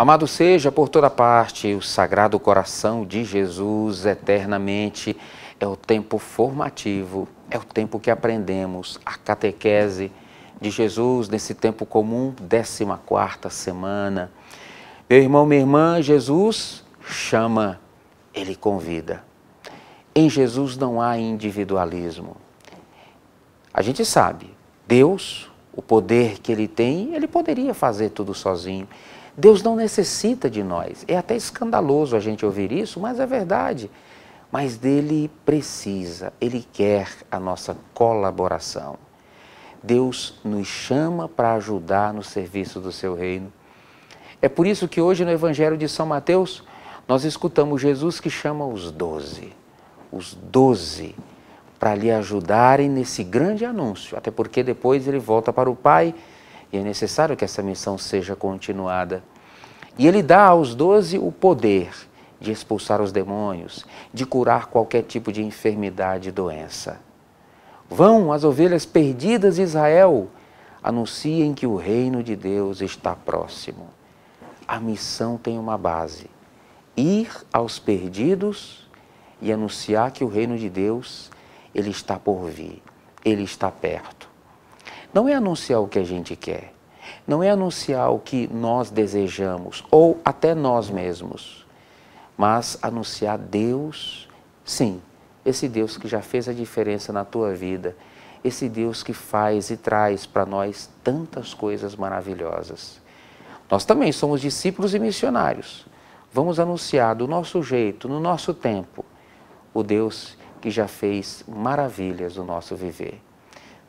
Amado seja por toda parte o Sagrado Coração de Jesus eternamente. É o tempo formativo, é o tempo que aprendemos a catequese de Jesus nesse tempo comum, 14 quarta semana. Meu irmão, minha irmã, Jesus chama, ele convida. Em Jesus não há individualismo. A gente sabe, Deus, o poder que ele tem, ele poderia fazer tudo sozinho. Deus não necessita de nós. É até escandaloso a gente ouvir isso, mas é verdade. Mas dele precisa, ele quer a nossa colaboração. Deus nos chama para ajudar no serviço do seu reino. É por isso que hoje no Evangelho de São Mateus nós escutamos Jesus que chama os doze, os doze, para lhe ajudarem nesse grande anúncio, até porque depois ele volta para o Pai e é necessário que essa missão seja continuada. E ele dá aos doze o poder de expulsar os demônios, de curar qualquer tipo de enfermidade e doença. Vão as ovelhas perdidas de Israel, anunciem que o reino de Deus está próximo. A missão tem uma base: ir aos perdidos e anunciar que o reino de Deus ele está por vir, ele está perto não é anunciar o que a gente quer, não é anunciar o que nós desejamos ou até nós mesmos, mas anunciar Deus, sim, esse Deus que já fez a diferença na tua vida, esse Deus que faz e traz para nós tantas coisas maravilhosas. Nós também somos discípulos e missionários. Vamos anunciar do nosso jeito, no nosso tempo, o Deus que já fez maravilhas no nosso viver.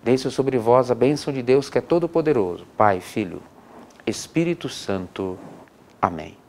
Deixe sobre vós a bênção de Deus que é todo-poderoso, Pai, Filho, Espírito Santo. Amém.